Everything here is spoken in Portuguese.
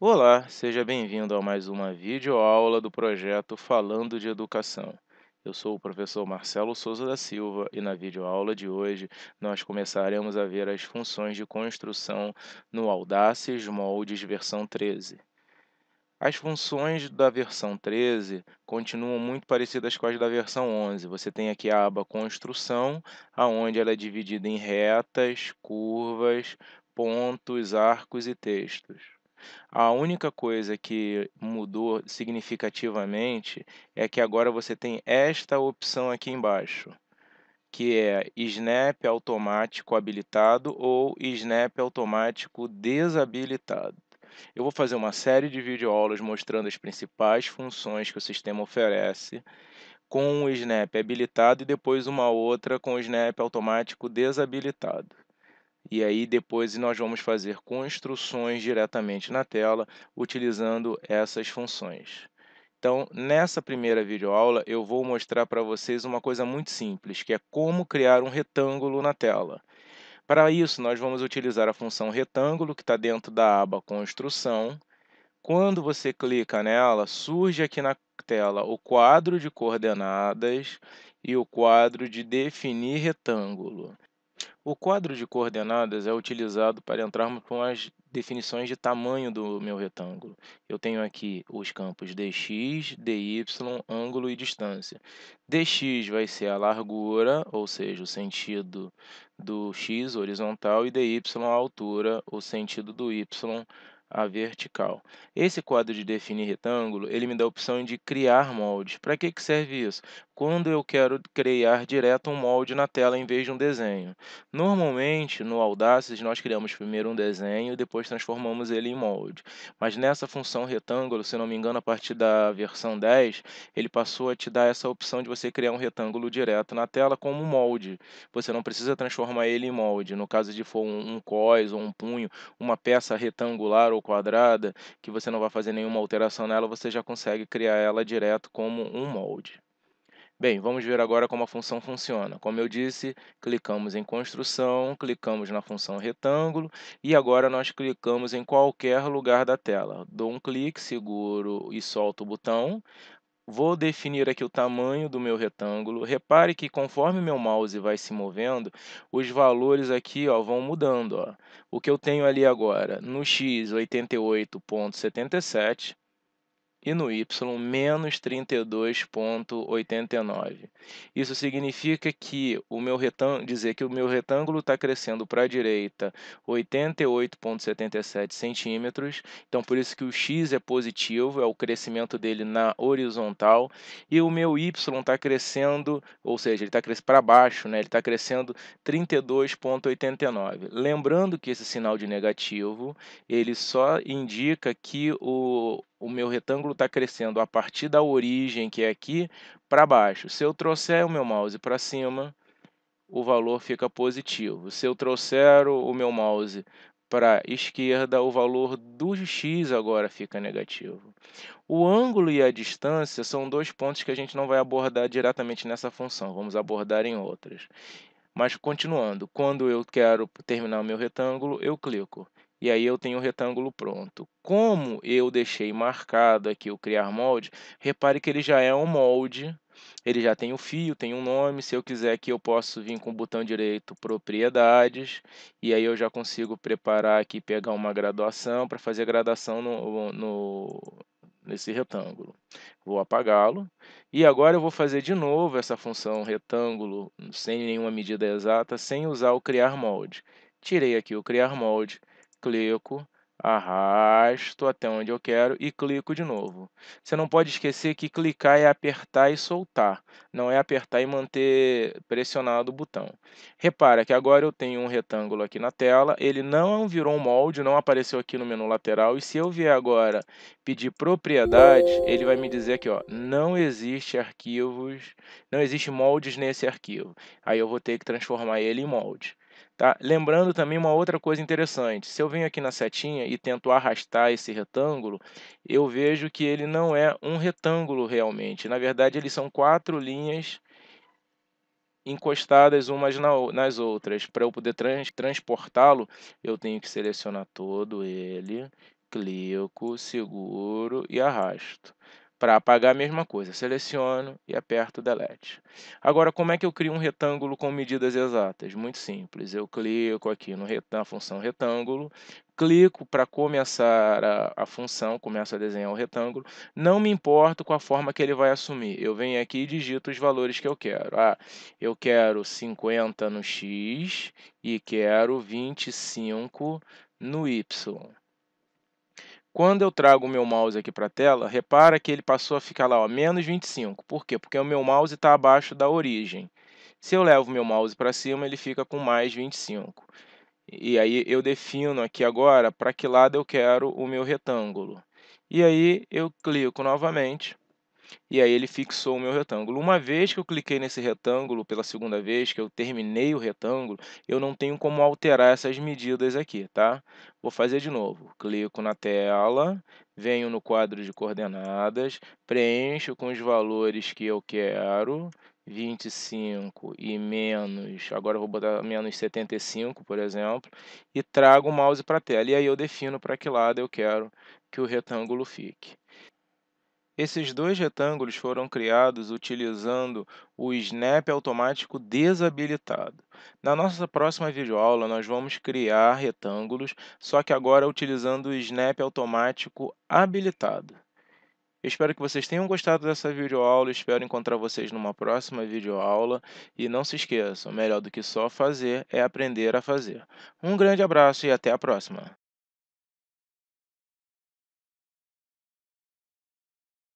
Olá, seja bem-vindo a mais uma videoaula do projeto Falando de Educação. Eu sou o professor Marcelo Souza da Silva e na videoaula de hoje nós começaremos a ver as funções de construção no Audaces Moldes versão 13. As funções da versão 13 continuam muito parecidas com as da versão 11. Você tem aqui a aba Construção, aonde ela é dividida em retas, curvas, pontos, arcos e textos. A única coisa que mudou significativamente é que agora você tem esta opção aqui embaixo, que é Snap automático habilitado ou Snap automático desabilitado. Eu vou fazer uma série de videoaulas mostrando as principais funções que o sistema oferece com o Snap habilitado e depois uma outra com o Snap automático desabilitado. E aí depois nós vamos fazer construções diretamente na tela utilizando essas funções. Então, nessa primeira videoaula, eu vou mostrar para vocês uma coisa muito simples, que é como criar um retângulo na tela. Para isso, nós vamos utilizar a função retângulo, que está dentro da aba Construção. Quando você clica nela, surge aqui na tela o quadro de coordenadas e o quadro de definir retângulo. O quadro de coordenadas é utilizado para entrarmos com as definições de tamanho do meu retângulo. Eu tenho aqui os campos dx, dy, ângulo e distância. dx vai ser a largura, ou seja, o sentido do x horizontal, e dy a altura, o sentido do y a vertical. Esse quadro de definir retângulo, ele me dá a opção de criar moldes. Para que, que serve isso? quando eu quero criar direto um molde na tela em vez de um desenho. Normalmente, no Audacity, nós criamos primeiro um desenho e depois transformamos ele em molde. Mas nessa função retângulo, se não me engano, a partir da versão 10, ele passou a te dar essa opção de você criar um retângulo direto na tela como molde. Você não precisa transformar ele em molde. No caso de for um, um cós ou um punho, uma peça retangular ou quadrada, que você não vai fazer nenhuma alteração nela, você já consegue criar ela direto como um molde. Bem, vamos ver agora como a função funciona. Como eu disse, clicamos em construção, clicamos na função retângulo e agora nós clicamos em qualquer lugar da tela. Dou um clique, seguro e solto o botão. Vou definir aqui o tamanho do meu retângulo. Repare que conforme meu mouse vai se movendo, os valores aqui ó, vão mudando. Ó. O que eu tenho ali agora, no X, 88.77, e no y, menos 32,89. Isso significa que o meu retângulo, dizer que o meu retângulo está crescendo para a direita 88,77 centímetros, então por isso que o x é positivo, é o crescimento dele na horizontal, e o meu y está crescendo, ou seja, ele está crescendo para baixo, né? ele está crescendo 32,89. Lembrando que esse sinal de negativo, ele só indica que o o meu retângulo está crescendo a partir da origem, que é aqui, para baixo. Se eu trouxer o meu mouse para cima, o valor fica positivo. Se eu trouxer o meu mouse para a esquerda, o valor do x agora fica negativo. O ângulo e a distância são dois pontos que a gente não vai abordar diretamente nessa função, vamos abordar em outras. Mas continuando, quando eu quero terminar o meu retângulo, eu clico e aí eu tenho o retângulo pronto. Como eu deixei marcado aqui o criar molde, repare que ele já é um molde, ele já tem o um fio, tem um nome, se eu quiser aqui eu posso vir com o botão direito propriedades, e aí eu já consigo preparar aqui, pegar uma graduação para fazer a gradação no, no nesse retângulo. Vou apagá-lo. E agora eu vou fazer de novo essa função retângulo sem nenhuma medida exata, sem usar o criar molde. Tirei aqui o criar molde, clico, arrasto até onde eu quero e clico de novo. Você não pode esquecer que clicar é apertar e soltar, não é apertar e manter pressionado o botão. Repara que agora eu tenho um retângulo aqui na tela, ele não virou um molde, não apareceu aqui no menu lateral, e se eu vier agora pedir propriedades, ele vai me dizer aqui, ó, não existe arquivos, não existe moldes nesse arquivo. Aí eu vou ter que transformar ele em molde. Tá? Lembrando também uma outra coisa interessante, se eu venho aqui na setinha e tento arrastar esse retângulo, eu vejo que ele não é um retângulo realmente, na verdade eles são quatro linhas encostadas umas nas outras. Para eu poder trans, transportá-lo, eu tenho que selecionar todo ele, clico, seguro e arrasto. Para apagar a mesma coisa, seleciono e aperto Delete. Agora, como é que eu crio um retângulo com medidas exatas? Muito simples, eu clico aqui no na função retângulo, clico para começar a, a, função, começo a desenhar o retângulo, não me importo com a forma que ele vai assumir. Eu venho aqui e digito os valores que eu quero. Ah, eu quero 50 no x e quero 25 no y. Quando eu trago o meu mouse aqui para a tela, repara que ele passou a ficar lá, ó, menos 25. Por quê? Porque o meu mouse está abaixo da origem. Se eu levo o meu mouse para cima, ele fica com mais 25. E aí eu defino aqui agora para que lado eu quero o meu retângulo. E aí eu clico novamente e aí ele fixou o meu retângulo. Uma vez que eu cliquei nesse retângulo pela segunda vez, que eu terminei o retângulo, eu não tenho como alterar essas medidas aqui, tá? Vou fazer de novo. Clico na tela, venho no quadro de coordenadas, preencho com os valores que eu quero, 25 e menos, agora eu vou botar menos 75, por exemplo, e trago o mouse para a tela. E aí eu defino para que lado eu quero que o retângulo fique. Esses dois retângulos foram criados utilizando o snap automático desabilitado. Na nossa próxima videoaula, nós vamos criar retângulos, só que agora utilizando o snap automático habilitado. Eu espero que vocês tenham gostado dessa videoaula, espero encontrar vocês numa próxima videoaula e não se esqueçam, melhor do que só fazer é aprender a fazer. Um grande abraço e até a próxima!